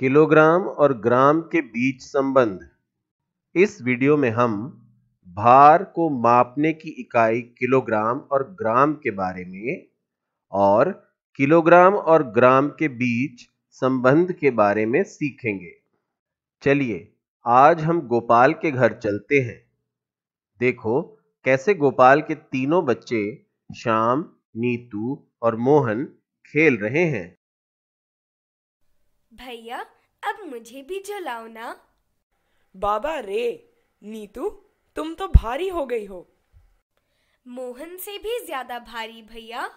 kilogram और ग्राम के बीच संबंध इस वीडियो में हम भार को मापने की इकाई किलोग्राम और ग्राम के बारे में और किलोग्राम और ग्राम के बीच संबंध के बारे में सीखेंगे चलिए आज हम गोपाल के घर चलते हैं देखो कैसे गोपाल के तीनों बच्चे श्याम नीतू और मोहन खेल रहे हैं भैया अब मुझे भी जलाओ ना बाबा रे नीतू तुम तो भारी हो गई हो मोहन से भी ज्यादा भारी भैया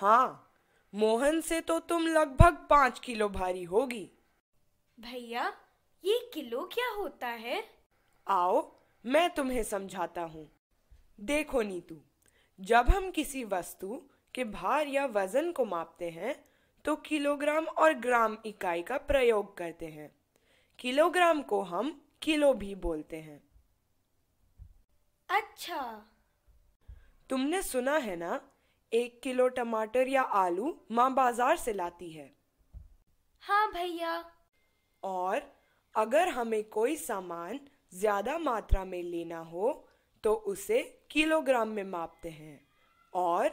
हाँ मोहन से तो तुम लगभग पाँच किलो भारी होगी भैया ये किलो क्या होता है आओ मैं तुम्हें समझाता हूँ देखो नीतू जब हम किसी वस्तु के भार या वजन को मापते हैं तो किलोग्राम और ग्राम इकाई का प्रयोग करते हैं किलोग्राम को हम किलो भी बोलते हैं अच्छा तुमने सुना है ना एक किलो टमाटर या आलू माँ बाजार से लाती है हाँ भैया और अगर हमें कोई सामान ज्यादा मात्रा में लेना हो तो उसे किलोग्राम में मापते हैं और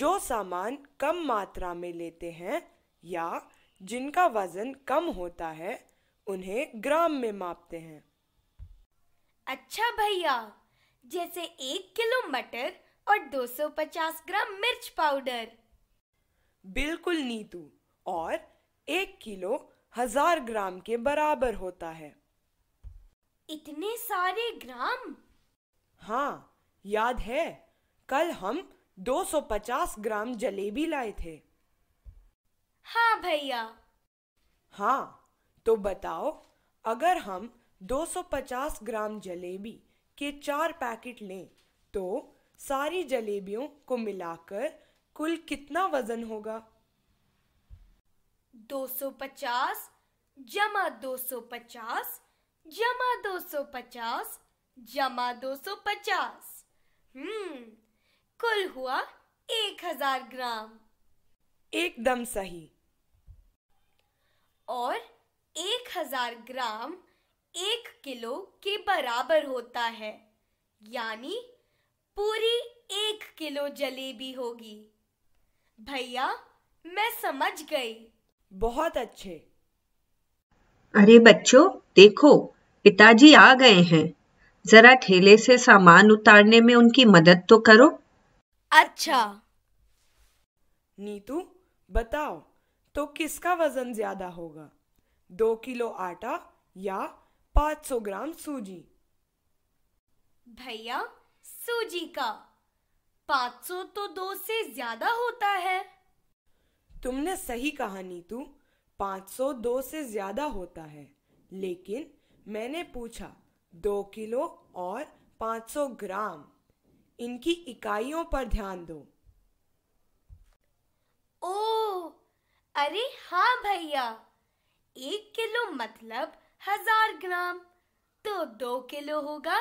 जो सामान कम मात्रा में लेते हैं या जिनका वज़न कम होता है उन्हें ग्राम में मापते हैं अच्छा भैया जैसे एक किलो मटर और 250 ग्राम मिर्च पाउडर बिल्कुल नीतू और एक किलो हजार ग्राम के बराबर होता है इतने सारे ग्राम हाँ याद है कल हम 250 ग्राम जलेबी लाए थे हाँ भैया हाँ तो बताओ अगर हम 250 ग्राम जलेबी के चार पैकेट लें तो सारी जलेबियों को मिलाकर कुल कितना वजन होगा 250 जमा 250 जमा 250 जमा 250 हम्म कुल हुआ एक हजार ग्राम एकदम सही और एक हजार ग्राम एक किलो के बराबर होता है यानी पूरी एक किलो जलेबी होगी भैया मैं समझ गई बहुत अच्छे अरे बच्चों देखो पिताजी आ गए हैं जरा ठेले से सामान उतारने में उनकी मदद तो करो अच्छा नीतू बताओ तो किसका वजन ज्यादा होगा दो किलो आटा या पाँच सौ ग्राम सूजी भैया सूजी का पाँच सौ तो दो से ज्यादा होता है तुमने सही कहा नीतू पाँच सौ दो से ज्यादा होता है लेकिन मैंने पूछा दो किलो और पाँच सौ ग्राम इनकी इकाइयों पर ध्यान दो ओ अरे हाँ भैया एक किलो मतलब हजार ग्राम तो दो किलो होगा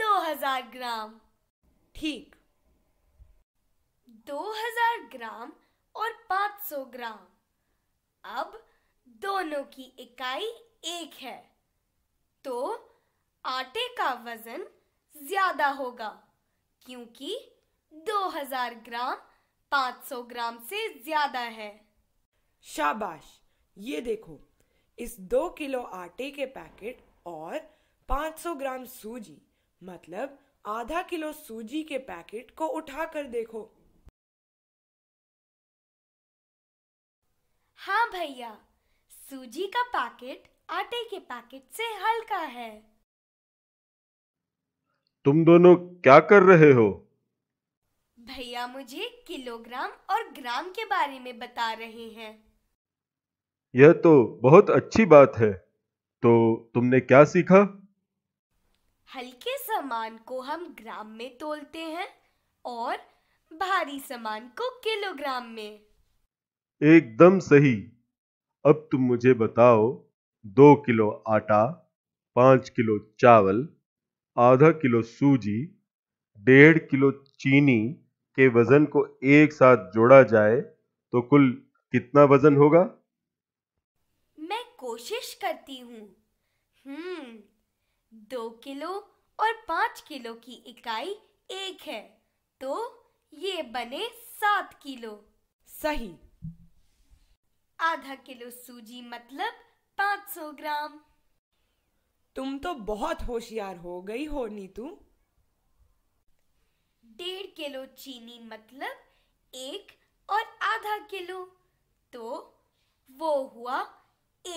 दो हजार ग्राम ठीक दो हजार ग्राम और पाँच सौ ग्राम अब दोनों की इकाई एक है तो आटे का वजन ज्यादा होगा क्योंकि 2000 ग्राम 500 ग्राम से ज्यादा है शाबाश ये देखो इस दो किलो आटे के पैकेट और 500 ग्राम सूजी मतलब आधा किलो सूजी के पैकेट को उठाकर देखो हाँ भैया सूजी का पैकेट आटे के पैकेट से हल्का है तुम दोनों क्या कर रहे हो भैया मुझे किलोग्राम और ग्राम के बारे में बता रहे हैं यह तो बहुत अच्छी बात है तो तुमने क्या सीखा हल्के सामान को हम ग्राम में तोलते हैं और भारी सामान को किलोग्राम में एकदम सही अब तुम मुझे बताओ दो किलो आटा पांच किलो चावल आधा किलो सूजी डेढ़ किलो चीनी के वज़न को एक साथ जोड़ा जाए तो कुल कितना वज़न होगा मैं कोशिश करती हूँ हम्म, दो किलो और पाँच किलो की इकाई एक है तो ये बने सात किलो सही आधा किलो सूजी मतलब 500 ग्राम तुम तो बहुत होशियार हो गई हो नीतू डेढ़ किलो चीनी मतलब एक और आधा किलो तो वो हुआ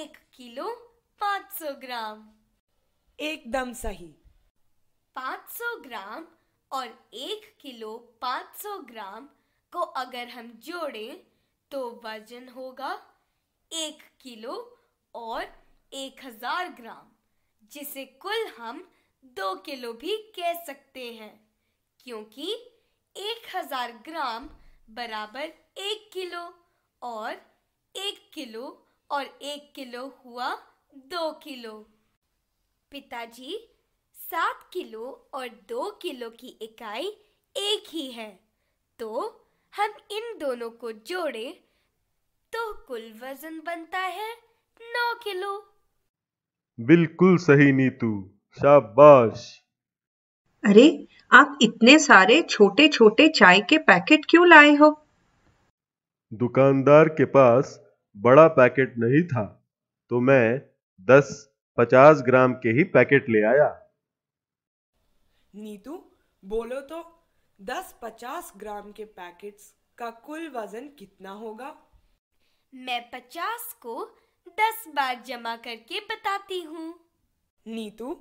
एक किलो पाँच सौ ग्राम एकदम सही पाँच सौ ग्राम और एक किलो पाँच सौ ग्राम को अगर हम जोड़ें तो वजन होगा एक किलो और एक हजार ग्राम जिसे कुल हम दो किलो भी कह सकते हैं क्योंकि एक हजार ग्राम बराबर एक किलो और एक किलो और एक किलो हुआ दो किलो पिताजी सात किलो और दो किलो की इकाई एक ही है तो हम इन दोनों को जोड़े तो कुल वजन बनता है नौ किलो बिल्कुल सही नीतू शाबाश अरे आप इतने सारे छोटे छोटे चाय के पैकेट क्यों लाए हो दुकानदार के पास बड़ा पैकेट नहीं था तो मैं दस पचास ग्राम के ही पैकेट ले आया नीतू बोलो तो दस पचास ग्राम के पैकेट्स का कुल वजन कितना होगा मैं पचास को दस बार जमा करके बताती हूँ नीतू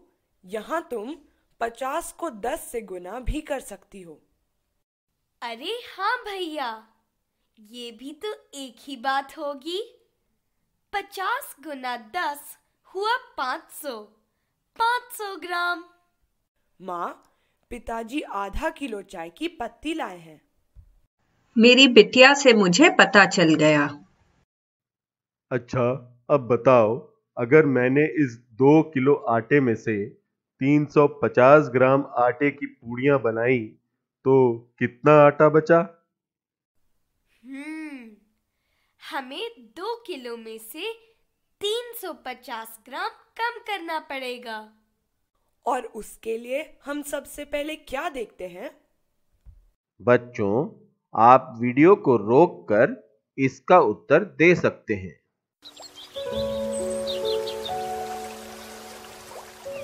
यहाँ तुम पचास को दस से गुना भी कर सकती हो अरे हाँ भैया ये भी तो एक ही बात होगी पचास गुना दस हुआ पाँच सौ पाँच सौ ग्राम माँ पिताजी आधा किलो चाय की पत्ती लाए हैं मेरी बिटिया से मुझे पता चल गया अच्छा अब बताओ अगर मैंने इस दो किलो आटे में से 350 ग्राम आटे की पूड़ियां बनाई तो कितना आटा बचा हम्म हमें दो किलो में से 350 ग्राम कम करना पड़ेगा और उसके लिए हम सबसे पहले क्या देखते हैं बच्चों आप वीडियो को रोककर इसका उत्तर दे सकते हैं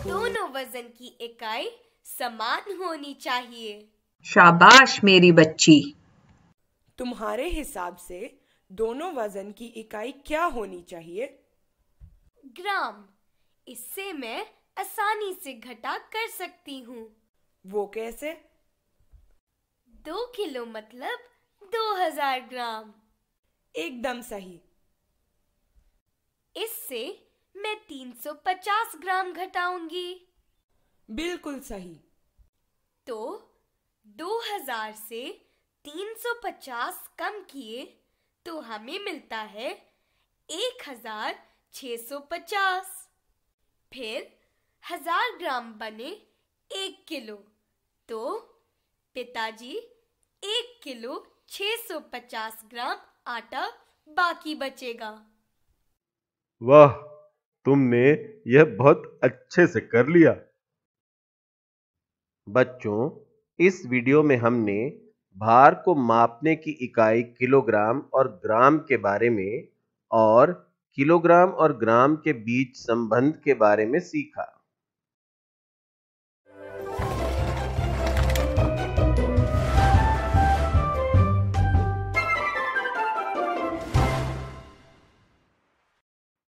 दोनों वजन की इकाई समान होनी चाहिए शाबाश मेरी बच्ची तुम्हारे हिसाब से दोनों वजन की इकाई क्या होनी चाहिए ग्राम इससे मैं आसानी से घटा कर सकती हूँ वो कैसे दो किलो मतलब दो हजार ग्राम एकदम सही इससे मैं 350 ग्राम घटाऊंगी बिल्कुल सही तो 2000 से 350 कम किए तो हमें मिलता है 1650 फिर हजार ग्राम बने एक किलो तो पिताजी एक किलो 650 ग्राम आटा बाकी बचेगा वाह तुमने यह बहुत अच्छे से कर लिया बच्चों इस वीडियो में हमने भार को मापने की इकाई किलोग्राम और ग्राम के बारे में और किलोग्राम और ग्राम के बीच संबंध के बारे में सीखा